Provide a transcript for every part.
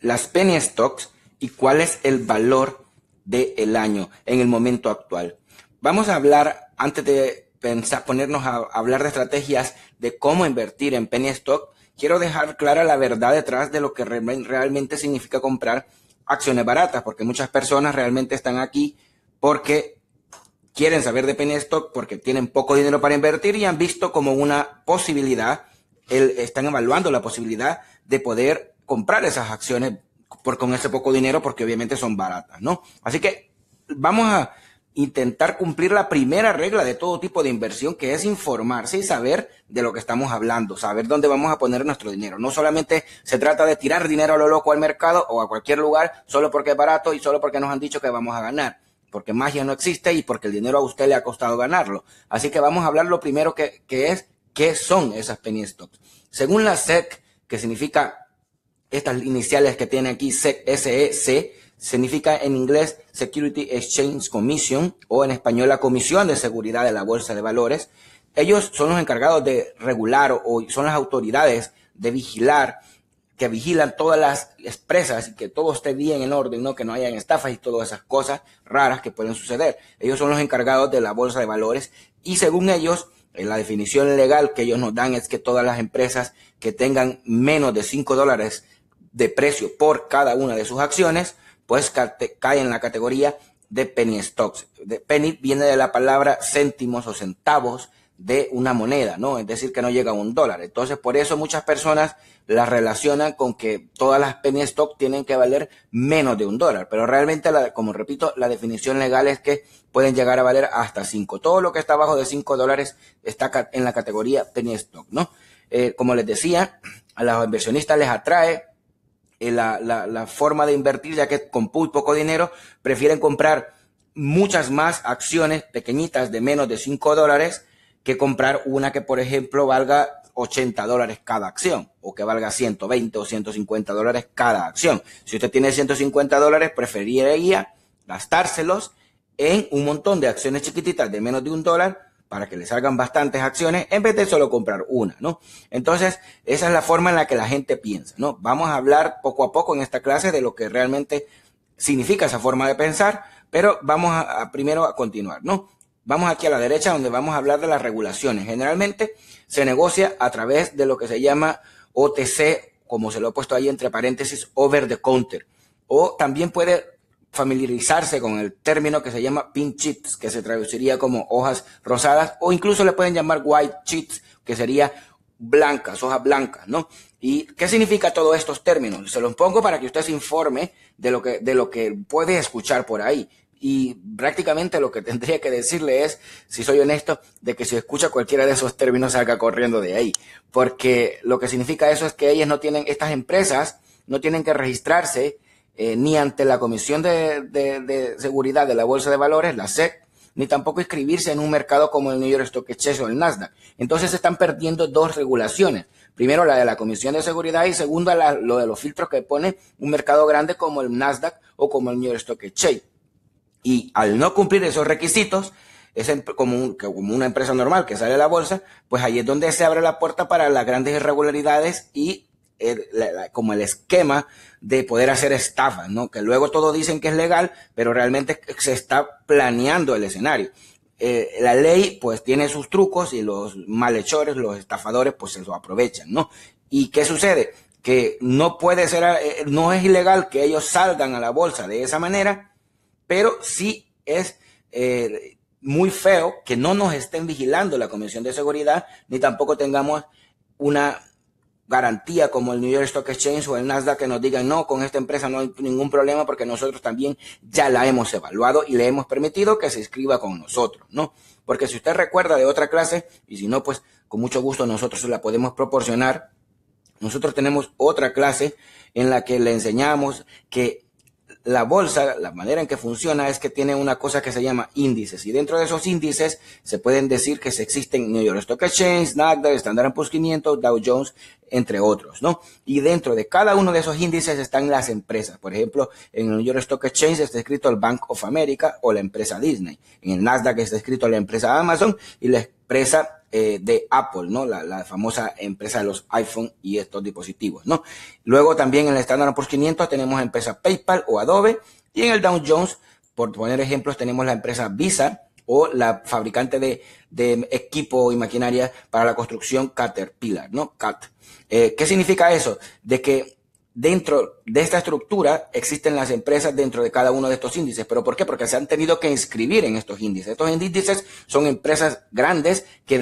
las penny stocks y cuál es el valor del el año en el momento actual. Vamos a hablar, antes de ponernos a hablar de estrategias de cómo invertir en penny stock, quiero dejar clara la verdad detrás de lo que realmente significa comprar acciones baratas, porque muchas personas realmente están aquí porque quieren saber de penny stock, porque tienen poco dinero para invertir y han visto como una posibilidad, están evaluando la posibilidad de poder comprar esas acciones por, con ese poco dinero porque obviamente son baratas, ¿no? Así que vamos a intentar cumplir la primera regla de todo tipo de inversión, que es informarse y saber de lo que estamos hablando, saber dónde vamos a poner nuestro dinero. No solamente se trata de tirar dinero a lo loco al mercado o a cualquier lugar solo porque es barato y solo porque nos han dicho que vamos a ganar, porque magia no existe y porque el dinero a usted le ha costado ganarlo. Así que vamos a hablar lo primero que, que es qué son esas penny stocks. Según la SEC, que significa estas iniciales que tiene aquí SEC, e, significa en inglés Security Exchange Commission o en español la Comisión de Seguridad de la Bolsa de Valores. Ellos son los encargados de regular o son las autoridades de vigilar, que vigilan todas las empresas y que todo esté bien en orden, ¿no? que no hayan estafas y todas esas cosas raras que pueden suceder. Ellos son los encargados de la Bolsa de Valores y según ellos, eh, la definición legal que ellos nos dan es que todas las empresas que tengan menos de 5 dólares de precio por cada una de sus acciones, pues cae en la categoría de penny stocks. De penny viene de la palabra céntimos o centavos de una moneda, ¿no? Es decir, que no llega a un dólar. Entonces, por eso muchas personas las relacionan con que todas las penny stock tienen que valer menos de un dólar. Pero realmente, como repito, la definición legal es que pueden llegar a valer hasta cinco. Todo lo que está abajo de cinco dólares está en la categoría penny stock, ¿no? Eh, como les decía, a los inversionistas les atrae eh, la, la, forma de invertir, ya que con poco dinero prefieren comprar muchas más acciones pequeñitas de menos de 5 dólares que comprar una que, por ejemplo, valga 80 dólares cada acción o que valga 120 o 150 dólares cada acción. Si usted tiene 150 dólares, preferiría gastárselos en un montón de acciones chiquititas de menos de un dólar para que le salgan bastantes acciones en vez de solo comprar una, ¿no? Entonces, esa es la forma en la que la gente piensa, ¿no? Vamos a hablar poco a poco en esta clase de lo que realmente significa esa forma de pensar, pero vamos a, primero a continuar, ¿no? Vamos aquí a la derecha donde vamos a hablar de las regulaciones. Generalmente se negocia a través de lo que se llama OTC, como se lo he puesto ahí entre paréntesis, over the counter. O también puede familiarizarse con el término que se llama pin chips, que se traduciría como hojas rosadas, o incluso le pueden llamar white chips, que sería blancas, hojas blancas, ¿no? ¿Y qué significa todos estos términos? Se los pongo para que usted se informe de lo que, de lo que puede escuchar por ahí. Y prácticamente lo que tendría que decirle es, si soy honesto, de que si escucha cualquiera de esos términos salga corriendo de ahí. Porque lo que significa eso es que ellas no tienen, estas empresas no tienen que registrarse eh, ni ante la Comisión de, Seguridad de la Bolsa de Valores, la SEC, ni tampoco inscribirse en un mercado como el New York Stock Exchange o el Nasdaq. Entonces se están perdiendo dos regulaciones. Primero la de la Comisión de Seguridad y segundo la, lo de los filtros que pone un mercado grande como el Nasdaq o como el New York Stock Exchange. Y al no cumplir esos requisitos, es como, como una empresa normal que sale a la bolsa, pues ahí es donde se abre la puerta para las grandes irregularidades y como el esquema de poder hacer estafas, ¿no? Que luego todos dicen que es legal, pero realmente se está planeando el escenario. Eh, la ley pues tiene sus trucos y los malhechores, los estafadores pues se lo aprovechan, ¿no? ¿Y qué sucede? Que no puede ser, eh, eh, no es ilegal que ellos salgan a la bolsa de esa manera, pero sí es muy feo que no nos estén vigilando la Comisión de Seguridad, ni tampoco tengamos una garantía como el New York Stock Exchange o el Nasdaq que nos digan, no, con esta empresa no hay ningún problema porque nosotros también ya la hemos evaluado y le hemos permitido que se inscriba con nosotros, ¿no? Porque si usted recuerda de otra clase, y si no, pues con mucho gusto nosotros la podemos proporcionar. Nosotros tenemos otra clase en la que le enseñamos que la bolsa, la manera en que funciona es que tiene una cosa que se llama índices y dentro de esos índices se pueden decir que existen New York Stock Exchange, Nasdaq, Standard Poor's 500, Dow Jones, entre otros, ¿no? Y dentro de cada uno de esos índices están las empresas. Por ejemplo, en el New York Stock Exchange está escrito el Bank of America o la empresa Disney. En el Nasdaq está escrito la empresa Amazon y la empresa eh, de Apple, ¿no? La, la, famosa empresa de los iPhone y estos dispositivos, ¿no? Luego también en el estándar por 500 tenemos empresas empresa PayPal o Adobe y en el Dow Jones, por poner ejemplos, tenemos la empresa Visa o la fabricante de, de equipo y maquinaria para la construcción Caterpillar, ¿no? CAT. Eh, ¿Qué significa eso? De que dentro de esta estructura existen las empresas dentro de cada uno de estos índices. ¿Pero por qué? Porque se han tenido que inscribir en estos índices. Estos índices son empresas grandes que,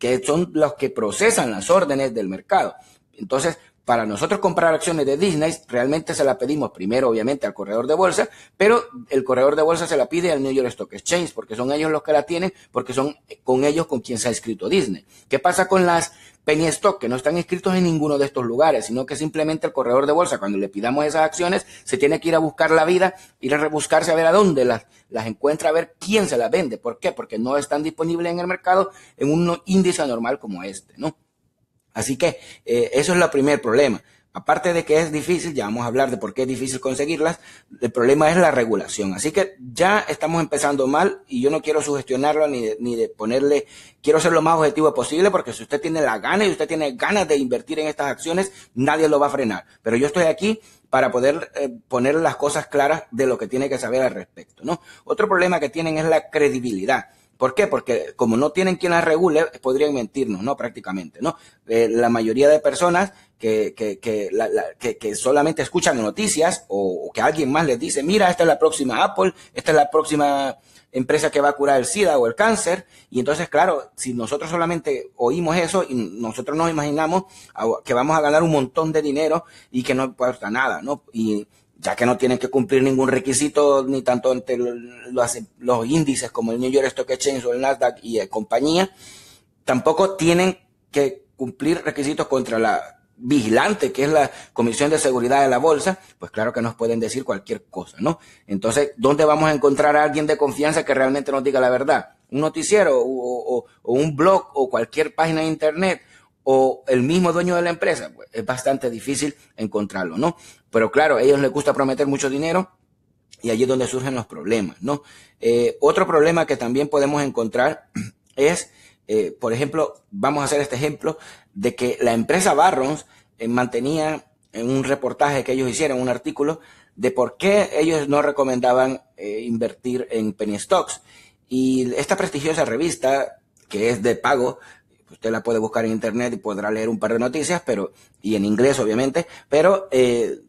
que, son los que procesan las órdenes del mercado. Entonces, para nosotros comprar acciones de Disney, realmente se la pedimos primero, obviamente, al corredor de bolsa, pero el corredor de bolsa se la pide al New York Stock Exchange, porque son ellos los que la tienen, porque son con ellos con quien se ha inscrito Disney. ¿Qué pasa con las penny que no están inscritos en ninguno de estos lugares, sino que simplemente el corredor de bolsa, cuando le pidamos esas acciones, se tiene que ir a buscar la vida, ir a rebuscarse a ver a dónde las, las encuentra, a ver quién se las vende. ¿Por qué? Porque no están disponibles en el mercado en un índice anormal como este, ¿no? Así que eh, eso es el primer problema. Aparte de que es difícil, ya vamos a hablar de por qué es difícil conseguirlas, el problema es la regulación. Así que ya estamos empezando mal y yo no quiero sugestionarlo ni de, ni ponerle, quiero ser lo más objetivo posible porque si usted tiene la gana y usted tiene ganas de invertir en estas acciones, nadie lo va a frenar. Pero yo estoy aquí para poder eh, poner las cosas claras de lo que tiene que saber al respecto, ¿no? Otro problema que tienen es la credibilidad. ¿Por qué? Porque como no tienen quien las regule, podrían mentirnos, ¿no? Prácticamente, ¿no? Eh, la mayoría de personas que, que, que, solamente escuchan noticias o, que alguien más les dice, mira, esta es la próxima Apple, esta es la próxima empresa que va a curar el SIDA o el cáncer. Y entonces, claro, si nosotros solamente oímos eso y nosotros nos imaginamos que vamos a ganar un montón de dinero y que no cuesta nada, ¿no? Y ya que no tienen que cumplir ningún requisito, ni tanto entre los, los índices como el New York Stock Exchange o el Nasdaq y compañía, tampoco tienen que cumplir requisitos contra la vigilante que es la Comisión de Seguridad de la Bolsa, pues claro que nos pueden decir cualquier cosa, ¿no? Entonces, ¿dónde vamos a encontrar a alguien de confianza que realmente nos diga la verdad? Un noticiero o, un blog o cualquier página de internet o el mismo dueño de la empresa, pues es bastante difícil encontrarlo, ¿no? Pero claro, a ellos les gusta prometer mucho dinero y allí es donde surgen los problemas, ¿no? Eh, otro problema que también podemos encontrar es, eh, por ejemplo, vamos a hacer este ejemplo de que la empresa Barrons eh, mantenía en un reportaje que ellos hicieron, un artículo, de por qué ellos no recomendaban eh, invertir en penny stocks. Y esta prestigiosa revista, que es de pago, usted la puede buscar en internet y podrá leer un par de noticias, pero, y en inglés obviamente, pero eh,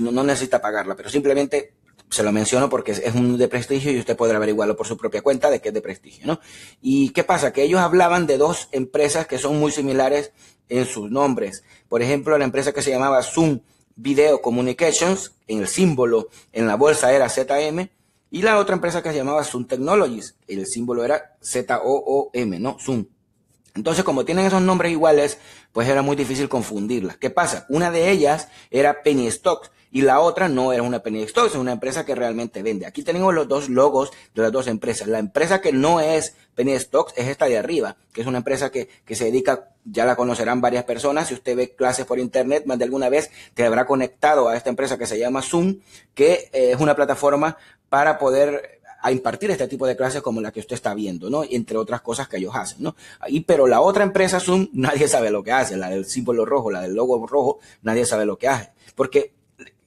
no necesita pagarla, pero simplemente se lo menciono porque es un de prestigio y usted podrá averiguarlo por su propia cuenta de que es de prestigio, ¿no? ¿Y qué pasa? Que ellos hablaban de dos empresas que son muy similares en sus nombres. Por ejemplo, la empresa que se llamaba Zoom Video Communications, en el símbolo en la bolsa era ZM, y la otra empresa que se llamaba Zoom Technologies, el símbolo era z o ¿no? Zoom. Entonces, como tienen esos nombres iguales, pues era muy difícil confundirlas. ¿Qué pasa? Una de ellas era Penny Stocks y la otra no era una penny stocks, es una empresa que realmente vende. Aquí tenemos los dos logos de las dos empresas. La empresa que no es penny stocks es esta de arriba, que es una empresa que, se dedica, ya la conocerán varias personas, si usted ve clases por internet, más de alguna vez te habrá conectado a esta empresa que se llama Zoom, que eh, es una plataforma para poder impartir este tipo de clases como la que usted está viendo, ¿no? y Entre otras cosas que ellos hacen, ¿no? Y, pero la otra empresa Zoom, nadie sabe lo que hace, la del símbolo rojo, la del logo rojo, nadie sabe lo que hace, porque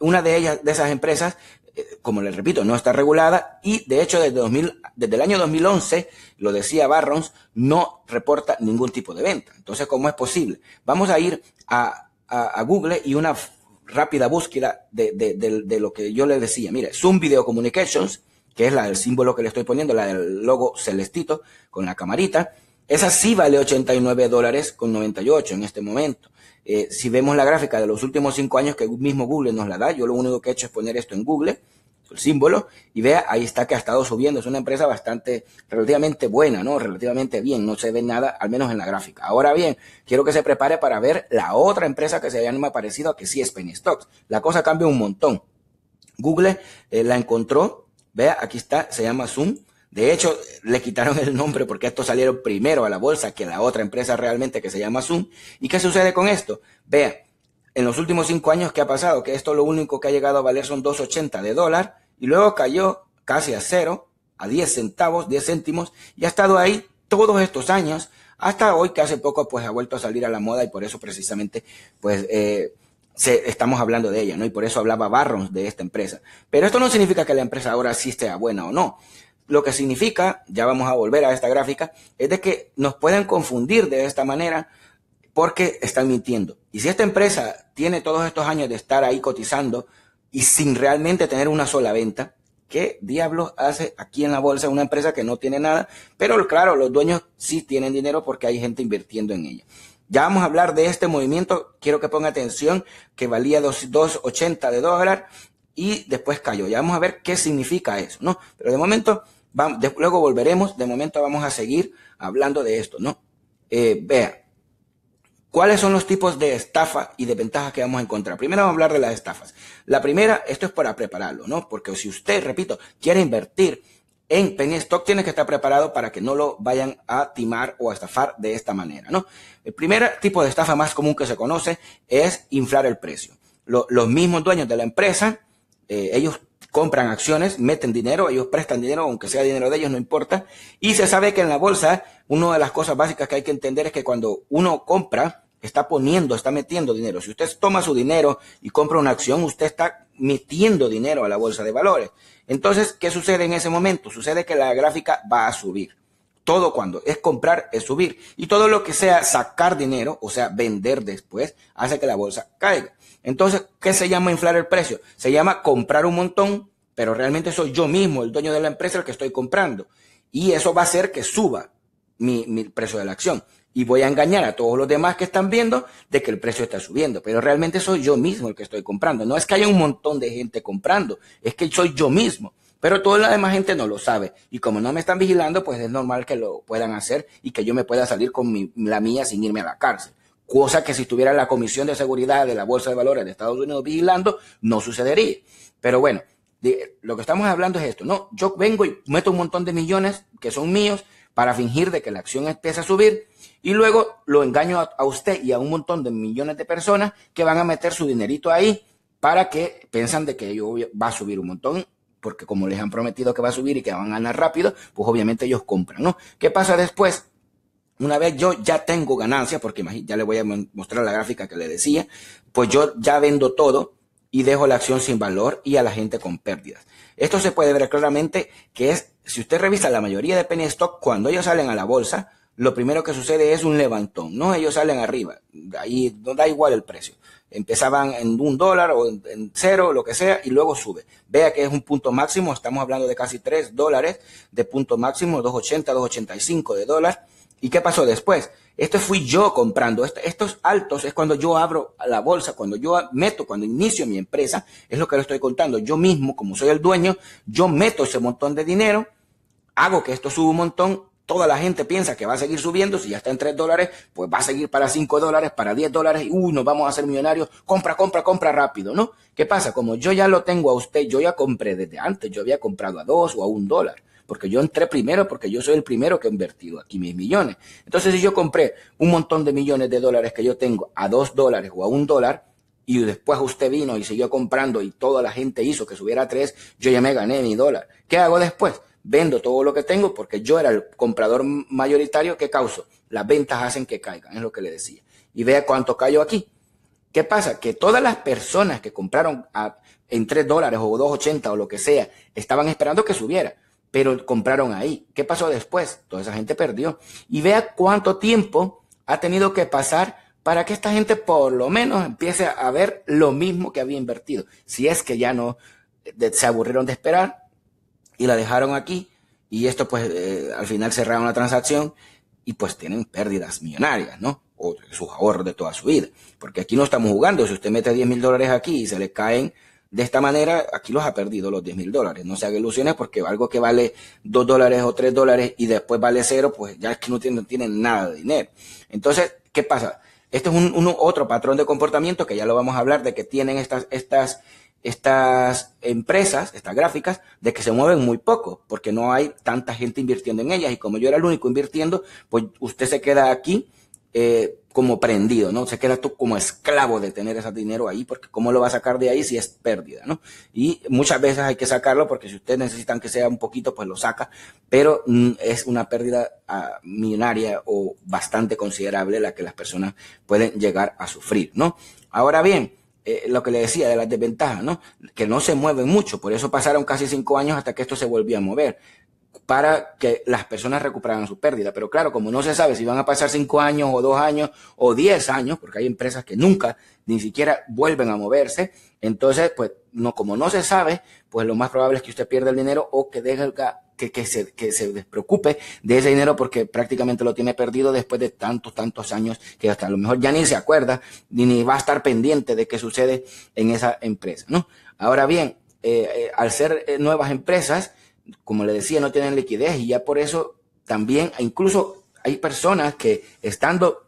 una de ellas, de esas empresas, eh, como les repito, no está regulada y de hecho desde, 2000, desde el año 2011, lo decía Barrons, no reporta ningún tipo de venta. Entonces, ¿cómo es posible? Vamos a ir a, a, Google y una rápida búsqueda de, de, lo que yo le decía. Mire, Zoom Video Communications, que es la del símbolo que le estoy poniendo, la del logo celestito con la camarita, esa sí vale 89 dólares con 98 en este momento. Eh, si vemos la gráfica de los últimos cinco años que mismo Google nos la da, yo lo único que he hecho es poner esto en Google, el símbolo, y vea, ahí está que ha estado subiendo. Es una empresa bastante, relativamente buena, ¿no? Relativamente bien, no se ve nada, al menos en la gráfica. Ahora bien, quiero que se prepare para ver la otra empresa que se llama parecido a que sí es Penny Stocks. La cosa cambia un montón. Google eh, la encontró, vea, aquí está, se llama Zoom. De hecho, le quitaron el nombre porque estos salieron primero a la bolsa que la otra empresa realmente que se llama Zoom. ¿Y qué sucede con esto? Vea en los últimos cinco años, ¿qué ha pasado? Que esto lo único que ha llegado a valer son 2.80 de dólar y luego cayó casi a cero, a 10 centavos, 10 céntimos y ha estado ahí todos estos años hasta hoy que hace poco pues ha vuelto a salir a la moda y por eso precisamente pues eh, estamos hablando de ella, ¿no? Y por eso hablaba Barrons de esta empresa. Pero esto no significa que la empresa ahora sí sea buena o no. Lo que significa, ya vamos a volver a esta gráfica, es de que nos pueden confundir de esta manera porque están mintiendo. Y si esta empresa tiene todos estos años de estar ahí cotizando y sin realmente tener una sola venta, ¿qué diablos hace aquí en la bolsa una empresa que no tiene nada? Pero claro, los dueños sí tienen dinero porque hay gente invirtiendo en ella. Ya vamos a hablar de este movimiento. Quiero que ponga atención que valía 2.80 de dólar y después cayó. Ya vamos a ver qué significa eso, ¿no? Pero de momento, vamos, luego volveremos, de momento vamos a seguir hablando de esto, ¿no? Eh, vea, ¿cuáles son los tipos de estafa y de ventajas que vamos a encontrar? Primero vamos a hablar de las estafas. La primera, esto es para prepararlo, ¿no? Porque si usted, repito, quiere invertir en penny stock, tiene que estar preparado para que no lo vayan a timar o a estafar de esta manera, ¿no? El primer tipo de estafa más común que se conoce es inflar el precio. los mismos dueños de la empresa, eh, ellos compran acciones, meten dinero, ellos prestan dinero, aunque sea dinero de ellos, no importa. Y se sabe que en la bolsa, una de las cosas básicas que hay que entender es que cuando uno compra, está poniendo, está metiendo dinero. Si usted toma su dinero y compra una acción, usted está metiendo dinero a la bolsa de valores. Entonces, ¿qué sucede en ese momento? Sucede que la gráfica va a subir. Todo cuando es comprar es subir. Y todo lo que sea sacar dinero, o sea, vender después, hace que la bolsa caiga. Entonces, ¿qué se llama inflar el precio? Se llama comprar un montón, pero realmente soy yo mismo, el dueño de la empresa, el que estoy comprando. Y eso va a hacer que suba mi, precio de la acción. Y voy a engañar a todos los demás que están viendo de que el precio está subiendo. Pero realmente soy yo mismo el que estoy comprando. No es que haya un montón de gente comprando, es que soy yo mismo. Pero toda la demás gente no lo sabe. Y como no me están vigilando, pues es normal que lo puedan hacer y que yo me pueda salir con la mía sin irme a la cárcel cosa que si estuviera la Comisión de Seguridad de la Bolsa de Valores de Estados Unidos vigilando, no sucedería. Pero bueno, lo que estamos hablando es esto, ¿no? Yo vengo y meto un montón de millones que son míos para fingir de que la acción empieza a subir y luego lo engaño a, usted y a un montón de millones de personas que van a meter su dinerito ahí para que piensan de que va a subir un montón porque como les han prometido que va a subir y que van a ganar rápido, pues obviamente ellos compran, ¿no? ¿Qué pasa después? Una vez yo ya tengo ganancia, porque ya le voy a mostrar la gráfica que le decía, pues yo ya vendo todo y dejo la acción sin valor y a la gente con pérdidas. Esto se puede ver claramente que es, si usted revisa la mayoría de penny stock, cuando ellos salen a la bolsa, lo primero que sucede es un levantón, ¿no? Ellos salen arriba, ahí no da igual el precio. Empezaban en un dólar o en, en, cero, lo que sea, y luego sube. Vea que es un punto máximo, estamos hablando de casi tres dólares de punto máximo, 2.80, 2.85 de dólares ¿Y qué pasó después? Esto fui yo comprando. Este, estos altos es cuando yo abro la bolsa, cuando yo meto, cuando inicio mi empresa. Es lo que le estoy contando. Yo mismo, como soy el dueño, yo meto ese montón de dinero, hago que esto suba un montón. Toda la gente piensa que va a seguir subiendo. Si ya está en 3 dólares, pues va a seguir para 5 dólares, para 10 dólares. Uy, nos vamos a hacer millonarios. Compra, compra, compra rápido, ¿no? ¿Qué pasa? Como yo ya lo tengo a usted, yo ya compré desde antes. Yo había comprado a 2 o a 1 dólar porque yo entré primero, porque yo soy el primero que he invertido aquí mis millones. Entonces, si yo compré un montón de millones de dólares que yo tengo a dos dólares o a un dólar, y después usted vino y siguió comprando y toda la gente hizo que subiera a tres, yo ya me gané mi dólar. ¿Qué hago después? Vendo todo lo que tengo porque yo era el comprador mayoritario. que causó Las ventas hacen que caigan, es lo que le decía. Y vea cuánto cayó aquí. ¿Qué pasa? Que todas las personas que compraron en tres dólares o 2.80 o lo que sea, estaban esperando que subiera pero compraron ahí. ¿Qué pasó después? Toda esa gente perdió. Y vea cuánto tiempo ha tenido que pasar para que esta gente por lo menos empiece a ver lo mismo que había invertido. Si es que ya no se aburrieron de esperar y la dejaron aquí y esto pues eh, al final cerraron la transacción y pues tienen pérdidas millonarias, ¿no? O sus ahorros de toda su vida. Porque aquí no estamos jugando. Si usted mete 10 mil dólares aquí y se le caen de esta manera, aquí los ha perdido los 10 mil dólares. No se hagan ilusiones porque algo que vale 2 dólares o 3 dólares y después vale cero, pues ya es que no tienen, nada de dinero. Entonces, ¿qué pasa? Este es un, otro patrón de comportamiento que ya lo vamos a hablar de que tienen estas, estas, estas empresas, estas gráficas, de que se mueven muy poco, porque no hay tanta gente invirtiendo en ellas. Y como yo era el único invirtiendo, pues usted se queda aquí eh, como prendido, ¿no? Se queda tú como esclavo de tener ese dinero ahí, porque ¿cómo lo va a sacar de ahí si es pérdida, ¿no? Y muchas veces hay que sacarlo porque si ustedes necesitan que sea un poquito, pues lo saca, pero mm, es una pérdida ah, millonaria o bastante considerable la que las personas pueden llegar a sufrir, ¿no? Ahora bien, eh, lo que le decía de las desventajas, ¿no? Que no se mueven mucho, por eso pasaron casi cinco años hasta que esto se volvió a mover para que las personas recuperaran su pérdida. Pero claro, como no se sabe si van a pasar cinco años o dos años o diez años, porque hay empresas que nunca ni siquiera vuelven a moverse, entonces, pues, no, como no se sabe, pues lo más probable es que usted pierda el dinero o que deje que, que, se, que se despreocupe de ese dinero porque prácticamente lo tiene perdido después de tantos, tantos años que hasta a lo mejor ya ni se acuerda ni, va a estar pendiente de qué sucede en esa empresa, ¿no? Ahora bien, eh, eh, al ser eh, nuevas empresas, como le decía, no tienen liquidez y ya por eso también, incluso hay personas que estando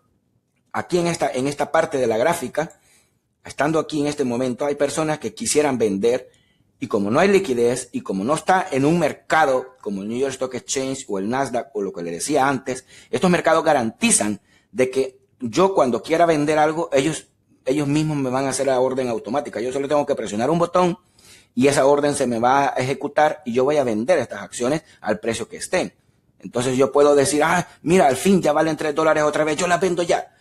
aquí en esta, en esta parte de la gráfica, estando aquí en este momento, hay personas que quisieran vender y como no hay liquidez y como no está en un mercado como el New York Stock Exchange o el Nasdaq o lo que le decía antes, estos mercados garantizan de que yo cuando quiera vender algo, ellos, ellos mismos me van a hacer la orden automática. Yo solo tengo que presionar un botón y esa orden se me va a ejecutar y yo voy a vender estas acciones al precio que estén. Entonces yo puedo decir, ah, mira, al fin ya valen tres dólares otra vez, yo las vendo ya.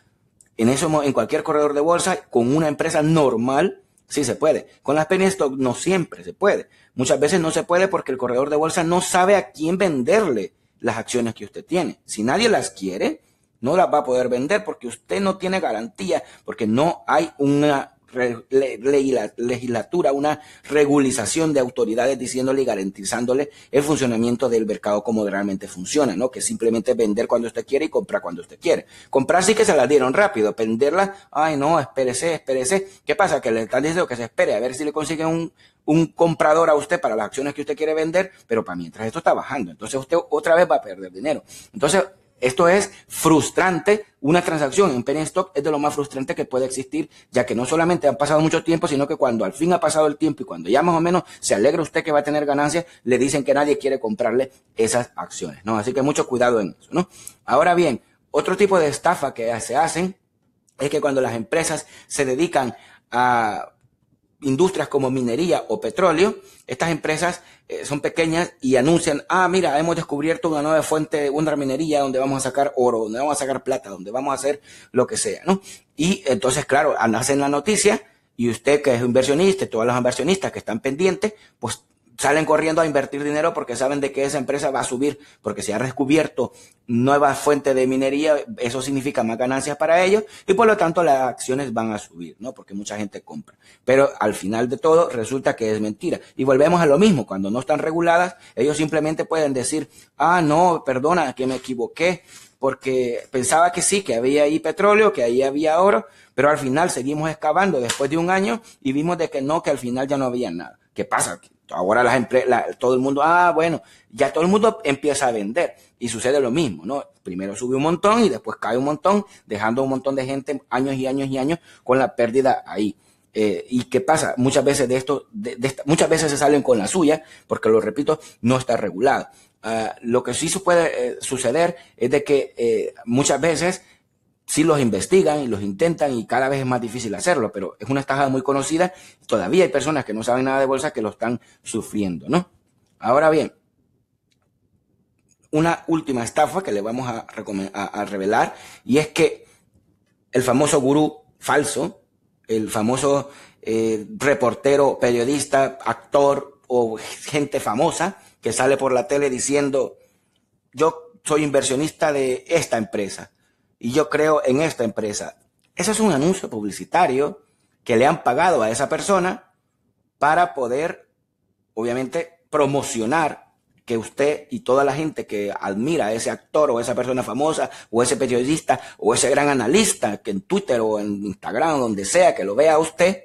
En eso, en cualquier corredor de bolsa, con una empresa normal, sí se puede. Con las penas, stock no siempre se puede. Muchas veces no se puede porque el corredor de bolsa no sabe a quién venderle las acciones que usted tiene. Si nadie las quiere, no las va a poder vender porque usted no tiene garantía, porque no hay una legislatura una regulización de autoridades diciéndole y garantizándole el funcionamiento del mercado como realmente funciona, ¿no? Que simplemente vender cuando usted quiere y comprar cuando usted quiere. Comprar sí que se la dieron rápido, venderla, ay no, espérese, espérese. ¿Qué pasa? Que le están diciendo que se espere a ver si le consiguen un, un comprador a usted para las acciones que usted quiere vender, pero para mientras esto está bajando, entonces usted otra vez va a perder dinero. Entonces, esto es frustrante. Una transacción en penny stock es de lo más frustrante que puede existir, ya que no solamente han pasado mucho tiempo, sino que cuando al fin ha pasado el tiempo y cuando ya más o menos se alegra usted que va a tener ganancias, le dicen que nadie quiere comprarle esas acciones, ¿no? Así que mucho cuidado en eso, ¿no? Ahora bien, otro tipo de estafa que se hacen es que cuando las empresas se dedican a industrias como minería o petróleo, estas empresas eh, son pequeñas y anuncian, ah, mira, hemos descubierto una nueva fuente, una minería donde vamos a sacar oro, donde vamos a sacar plata, donde vamos a hacer lo que sea, ¿no? Y entonces, claro, nacen la noticia y usted que es inversionista, todos los inversionistas que están pendientes, pues salen corriendo a invertir dinero porque saben de que esa empresa va a subir, porque se ha descubierto nueva fuentes de minería, eso significa más ganancias para ellos y por lo tanto las acciones van a subir, ¿no? Porque mucha gente compra. Pero al final de todo resulta que es mentira. Y volvemos a lo mismo, cuando no están reguladas, ellos simplemente pueden decir, ah, no, perdona, que me equivoqué, porque pensaba que sí, que había ahí petróleo, que ahí había oro, pero al final seguimos excavando después de un año y vimos de que no, que al final ya no había nada. ¿Qué pasa? aquí? Ahora las la, todo el mundo, ah, bueno, ya todo el mundo empieza a vender y sucede lo mismo, ¿no? Primero sube un montón y después cae un montón, dejando un montón de gente años y años y años con la pérdida ahí. Eh, ¿Y qué pasa? Muchas veces de esto, de, muchas veces se salen con la suya, porque lo repito, no está regulado. Ah, lo que sí puede eh, suceder es de que eh, muchas veces si los investigan y los intentan y cada vez es más difícil hacerlo, pero es una estafa muy conocida todavía hay personas que no saben nada de bolsa que lo están sufriendo, ¿no? Ahora bien, una última estafa que le vamos a, revelar y es que el famoso gurú falso, el famoso eh, reportero, periodista, actor o gente famosa que sale por la tele diciendo, yo soy inversionista de esta empresa y yo creo en esta empresa. Ese es un anuncio publicitario que le han pagado a esa persona para poder, obviamente, promocionar que usted y toda la gente que admira a ese actor o esa persona famosa o ese periodista o ese gran analista que en Twitter o en Instagram, o donde sea que lo vea usted,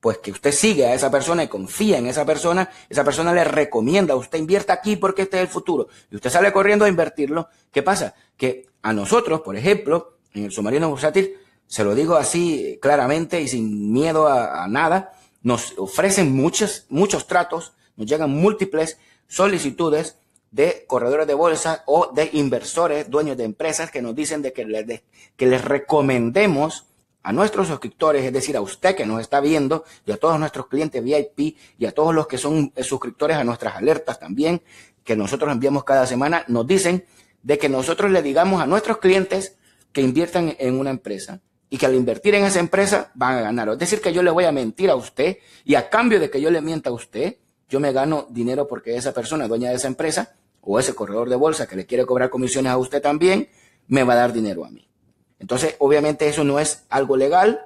pues que usted sigue a esa persona y confía en esa persona, esa persona le recomienda, usted invierta aquí porque este es el futuro, y usted sale corriendo a invertirlo, ¿qué pasa? Que a nosotros, por ejemplo, en el submarino bursátil, se lo digo así claramente y sin miedo a, nada, nos ofrecen muchos, muchos tratos, nos llegan múltiples solicitudes de corredores de bolsa o de inversores, dueños de empresas, que nos dicen de que, les, que les recomendemos a nuestros suscriptores, es decir, a usted que nos está viendo y a todos nuestros clientes VIP y a todos los que son eh, suscriptores a nuestras alertas también, que nosotros enviamos cada semana, nos dicen de que nosotros le digamos a nuestros clientes que inviertan en una empresa y que al invertir en esa empresa van a ganar. Es decir, que yo le voy a mentir a usted y a cambio de que yo le mienta a usted, yo me gano dinero porque esa persona, dueña de esa empresa o ese corredor de bolsa que le quiere cobrar comisiones a usted también, me va a dar dinero a mí. Entonces, obviamente eso no es algo legal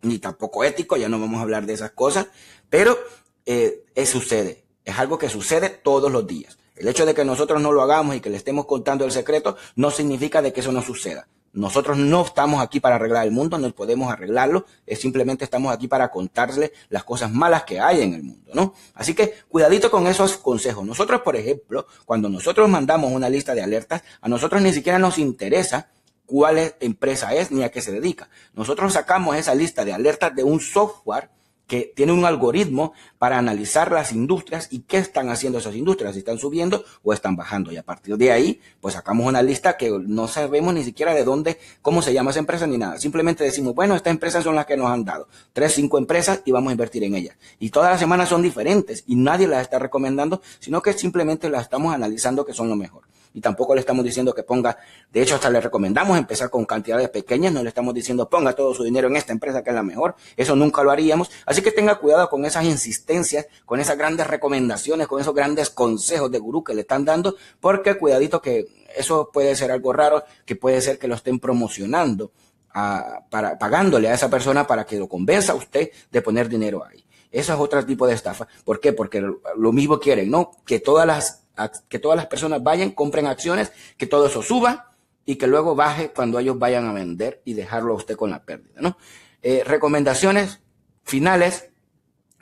ni tampoco ético, ya no vamos a hablar de esas cosas, pero eh, es, sucede, es algo que sucede todos los días. El hecho de que nosotros no lo hagamos y que le estemos contando el secreto no significa de que eso no suceda. Nosotros no estamos aquí para arreglar el mundo, no podemos arreglarlo, es simplemente estamos aquí para contarle las cosas malas que hay en el mundo, ¿no? Así que cuidadito con esos consejos. Nosotros, por ejemplo, cuando nosotros mandamos una lista de alertas, a nosotros ni siquiera nos interesa cuál empresa es ni a qué se dedica. Nosotros sacamos esa lista de alertas de un software que tiene un algoritmo para analizar las industrias y qué están haciendo esas industrias, si están subiendo o están bajando. Y a partir de ahí, pues sacamos una lista que no sabemos ni siquiera de dónde, cómo se llama esa empresa ni nada. Simplemente decimos, bueno, estas empresas son las que nos han dado. Tres, cinco empresas y vamos a invertir en ellas. Y todas las semanas son diferentes y nadie las está recomendando, sino que simplemente las estamos analizando que son lo mejor y tampoco le estamos diciendo que ponga, de hecho hasta le recomendamos empezar con cantidades pequeñas, no le estamos diciendo ponga todo su dinero en esta empresa que es la mejor, eso nunca lo haríamos, así que tenga cuidado con esas insistencias, con esas grandes recomendaciones, con esos grandes consejos de gurú que le están dando, porque cuidadito que eso puede ser algo raro, que puede ser que lo estén promocionando. para, pagándole a esa persona para que lo convenza a usted de poner dinero ahí. Eso es otro tipo de estafa. ¿Por qué? Porque lo mismo quieren, ¿no? Que todas las que todas las personas vayan, compren acciones, que todo eso suba y que luego baje cuando ellos vayan a vender y dejarlo a usted con la pérdida, ¿no? Eh, recomendaciones finales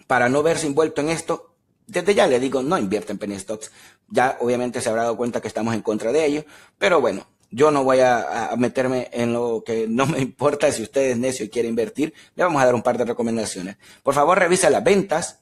para no verse envuelto en esto. Desde ya le digo, no invierta en penny stocks. Ya obviamente se habrá dado cuenta que estamos en contra de ello, pero bueno, yo no voy a, a, meterme en lo que no me importa si usted es necio y quiere invertir. Le vamos a dar un par de recomendaciones. Por favor, revisa las ventas,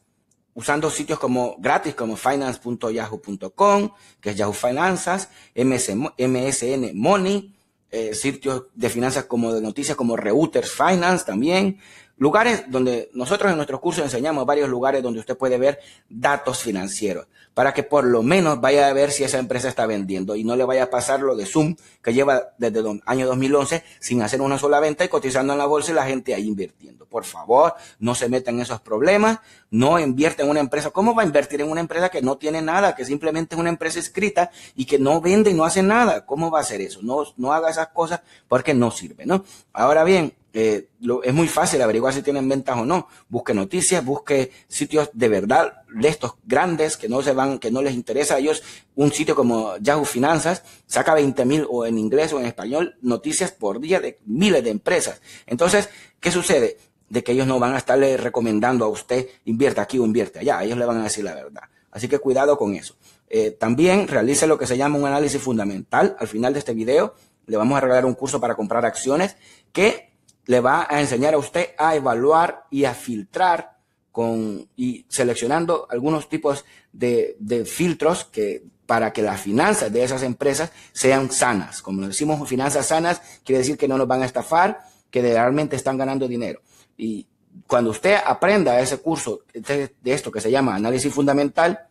usando sitios como gratis como finance.yahoo.com, que es Yahoo Finanzas, MSN Money, eh, sitios de finanzas como de noticias como Reuters Finance también, Lugares donde nosotros en nuestros cursos enseñamos varios lugares donde usted puede ver datos financieros para que por lo menos vaya a ver si esa empresa está vendiendo y no le vaya a pasar lo de Zoom que lleva desde el año 2011 sin hacer una sola venta y cotizando en la bolsa y la gente ahí invirtiendo. Por favor, no se metan en esos problemas, no invierte en una empresa. ¿Cómo va a invertir en una empresa que no tiene nada, que simplemente es una empresa escrita y que no vende y no hace nada? ¿Cómo va a hacer eso? No, no haga esas cosas porque no sirve, ¿no? Ahora bien, es muy fácil averiguar si tienen ventas o no. Busque noticias, busque sitios de verdad de estos grandes que no se van, que no les interesa a ellos. Un sitio como Yahoo Finanzas saca 20 mil o en inglés o en español noticias por día de miles de empresas. Entonces, ¿qué sucede? De que ellos no van a estarle recomendando a usted Invierta aquí o invierte allá. Ellos le van a decir la verdad. Así que cuidado con eso. Eh, también realice lo que se llama un análisis fundamental. Al final de este video le vamos a regalar un curso para comprar acciones que le va a enseñar a usted a evaluar y a filtrar con, y seleccionando algunos tipos de, de, filtros que para que las finanzas de esas empresas sean sanas. Como decimos finanzas sanas, quiere decir que no nos van a estafar, que realmente están ganando dinero. Y cuando usted aprenda ese curso este, de esto que se llama análisis fundamental,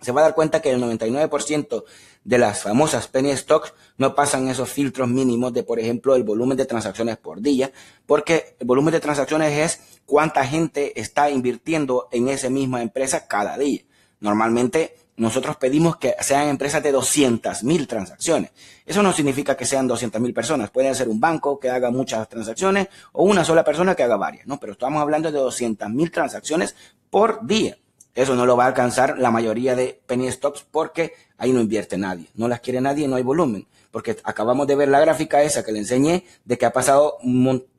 se va a dar cuenta que el 99% de las famosas penny stocks no pasan esos filtros mínimos de, por ejemplo, el volumen de transacciones por día, porque el volumen de transacciones es cuánta gente está invirtiendo en esa misma empresa cada día. Normalmente nosotros pedimos que sean empresas de 200 mil transacciones. Eso no significa que sean 200 mil personas. Puede ser un banco que haga muchas transacciones o una sola persona que haga varias, ¿no? Pero estamos hablando de 200 mil transacciones por día. Eso no lo va a alcanzar la mayoría de penny stocks porque ahí no invierte nadie, no las quiere nadie, no hay volumen. Porque acabamos de ver la gráfica esa que le enseñé de que ha pasado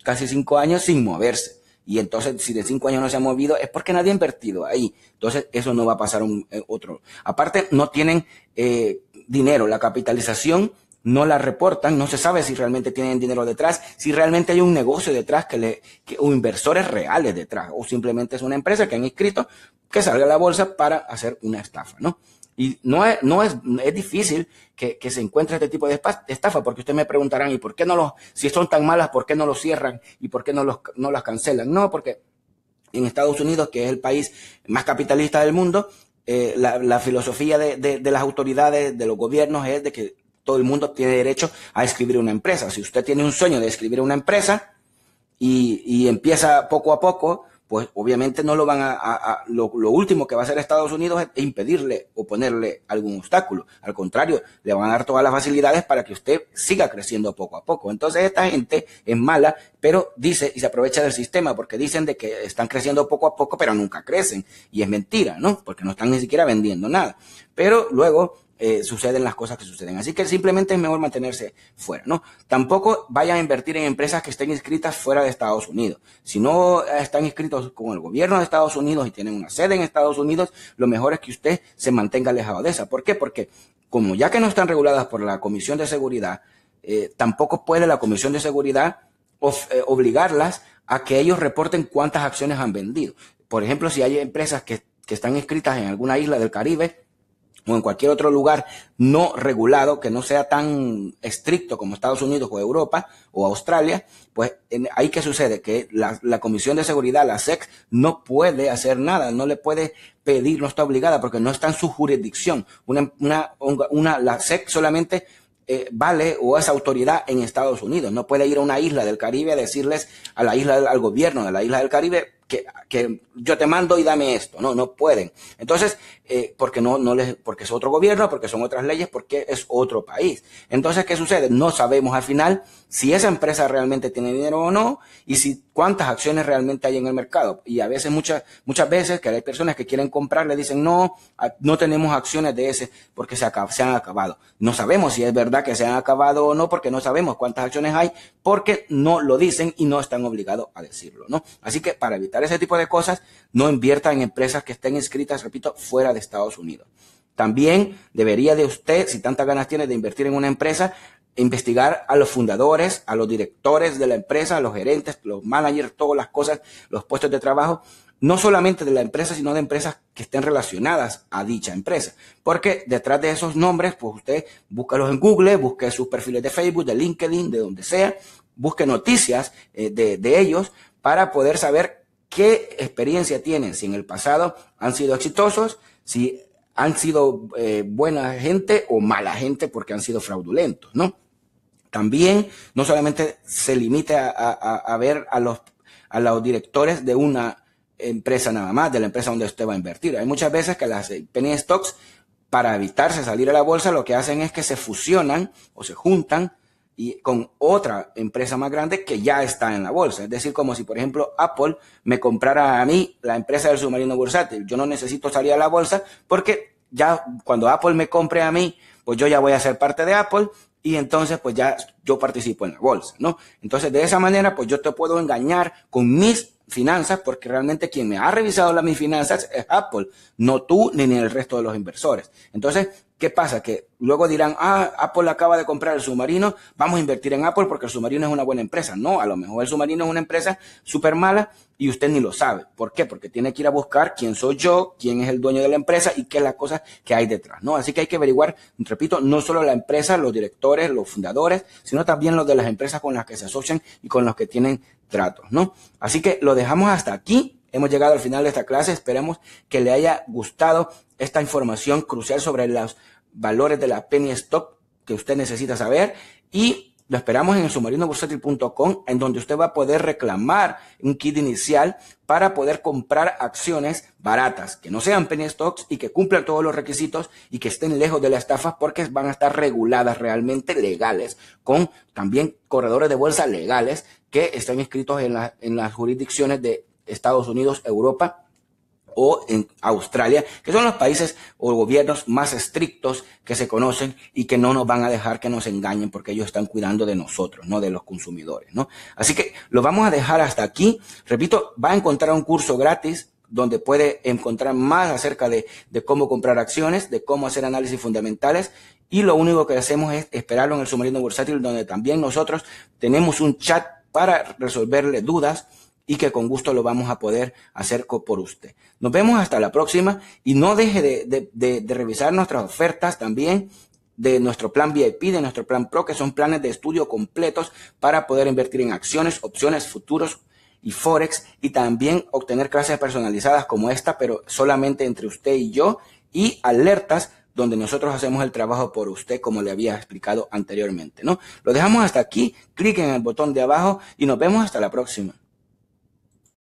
casi cinco años sin moverse. Y entonces, si de cinco años no se ha movido, es porque nadie ha invertido ahí. Entonces, eso no va a pasar un, eh, otro. Aparte, no tienen eh, dinero. La capitalización no la reportan, no se sabe si realmente tienen dinero detrás, si realmente hay un negocio detrás que le, que, o inversores reales detrás, o simplemente es una empresa que han inscrito que salga a la bolsa para hacer una estafa, ¿no? Y no es, no es, es difícil que, que, se encuentre este tipo de estafa, porque ustedes me preguntarán, ¿y por qué no los, si son tan malas, por qué no los cierran y por qué no los, no las cancelan? No, porque en Estados Unidos, que es el país más capitalista del mundo, eh, la, filosofía de, de, las autoridades, de los gobiernos es de que todo el mundo tiene derecho a escribir una empresa. Si usted tiene un sueño de escribir una empresa y, empieza poco a poco, pues obviamente no lo van a, lo, lo, último que va a hacer Estados Unidos es impedirle o ponerle algún obstáculo. Al contrario, le van a dar todas las facilidades para que usted siga creciendo poco a poco. Entonces esta gente es mala, pero dice y se aprovecha del sistema porque dicen de que están creciendo poco a poco, pero nunca crecen. Y es mentira, ¿no? Porque no están ni siquiera vendiendo nada. Pero luego eh, suceden las cosas que suceden. Así que simplemente es mejor mantenerse fuera, ¿no? Tampoco vaya a invertir en empresas que estén inscritas fuera de Estados Unidos. Si no eh, están inscritos con el gobierno de Estados Unidos y tienen una sede en Estados Unidos, lo mejor es que usted se mantenga alejado de esa. ¿Por qué? Porque como ya que no están reguladas por la Comisión de Seguridad, eh, tampoco puede la Comisión de Seguridad obligarlas a que ellos reporten cuántas acciones han vendido. Por ejemplo, si hay empresas que están inscritas en alguna isla del Caribe, o en cualquier otro lugar no regulado que no sea tan estricto como Estados Unidos o Europa o Australia, pues ahí que sucede que la, Comisión de Seguridad, la SEC, no puede hacer nada, no le puede pedir, no está obligada porque no está en su jurisdicción. Una, una, una la SEC solamente eh, vale o es autoridad en Estados Unidos, no puede ir a una isla del Caribe a decirles a la isla al gobierno de la isla del Caribe que, yo te mando y dame esto. No, no pueden. Entonces, eh, porque no, no les, porque es otro gobierno, porque son otras leyes, porque es otro país. Entonces, ¿qué sucede? No sabemos al final si esa empresa realmente tiene dinero o no y si cuántas acciones realmente hay en el mercado. Y a veces, muchas, muchas veces que hay personas que quieren comprar, le dicen, no, no tenemos acciones de ese porque se, acaba se han acabado. No sabemos si es verdad que se han acabado o no porque no sabemos cuántas acciones hay porque no lo dicen y no están obligados a decirlo, ¿no? Así que para evitar ese tipo de cosas, no invierta en empresas que estén inscritas, repito, fuera de Estados Unidos. También debería de usted, si tantas ganas tiene de invertir en una empresa, investigar a los fundadores, a los directores de la empresa, a los gerentes, los managers, todas las cosas, los puestos de trabajo, no solamente de la empresa, sino de empresas que estén relacionadas a dicha empresa. Porque detrás de esos nombres, pues usted búscalos en Google, busque sus perfiles de Facebook, de LinkedIn, de donde sea, busque noticias eh, de, de ellos para poder saber qué experiencia tienen, si en el pasado han sido exitosos, si han sido eh, buena gente o mala gente porque han sido fraudulentos, ¿no? También no solamente se limita a, a ver a los, a los directores de una empresa nada más, de la empresa donde usted va a invertir. Hay muchas veces que las penny stocks, para evitarse salir a la bolsa, lo que hacen es que se fusionan o se juntan y con otra empresa más grande que ya está en la bolsa. Es decir, como si, por ejemplo, Apple me comprara a mí la empresa del submarino bursátil. Yo no necesito salir a la bolsa porque ya cuando Apple me compre a mí, pues yo ya voy a ser parte de Apple y entonces pues ya yo participo en la bolsa, ¿no? Entonces de esa manera pues yo te puedo engañar con mis finanzas porque realmente quien me ha revisado las mis finanzas es Apple, no tú ni, ni el resto de los inversores. Entonces ¿Qué pasa? Que luego dirán, ah, Apple acaba de comprar el submarino, vamos a invertir en Apple porque el submarino es una buena empresa. No, a lo mejor el submarino es una empresa súper mala y usted ni lo sabe. ¿Por qué? Porque tiene que ir a buscar quién soy yo, quién es el dueño de la empresa y qué es la cosa que hay detrás, ¿no? Así que hay que averiguar, repito, no solo la empresa, los directores, los fundadores, sino también los de las empresas con las que se asocian y con los que tienen tratos, ¿no? Así que lo dejamos hasta aquí. Hemos llegado al final de esta clase. Esperemos que le haya gustado esta información crucial sobre las valores de la penny stock que usted necesita saber y lo esperamos en el en donde usted va a poder reclamar un kit inicial para poder comprar acciones baratas, que no sean penny stocks y que cumplan todos los requisitos y que estén lejos de la estafa porque van a estar reguladas realmente legales, con también corredores de bolsa legales que están inscritos en las jurisdicciones de Estados Unidos, Europa o en Australia, que son los países o gobiernos más estrictos que se conocen y que no nos van a dejar que nos engañen porque ellos están cuidando de nosotros, no de los consumidores, ¿no? Así que lo vamos a dejar hasta aquí. Repito, va a encontrar un curso gratis donde puede encontrar más acerca de, de, cómo comprar acciones, de cómo hacer análisis fundamentales. Y lo único que hacemos es esperarlo en el submarino bursátil, donde también nosotros tenemos un chat para resolverle dudas y que con gusto lo vamos a poder hacer por usted. Nos vemos hasta la próxima y no deje de, revisar nuestras ofertas también de nuestro plan VIP, de nuestro plan PRO, que son planes de estudio completos para poder invertir en acciones, opciones, futuros y Forex y también obtener clases personalizadas como esta, pero solamente entre usted y yo y alertas donde nosotros hacemos el trabajo por usted, como le había explicado anteriormente, ¿no? Lo dejamos hasta aquí, clic en el botón de abajo y nos vemos hasta la próxima.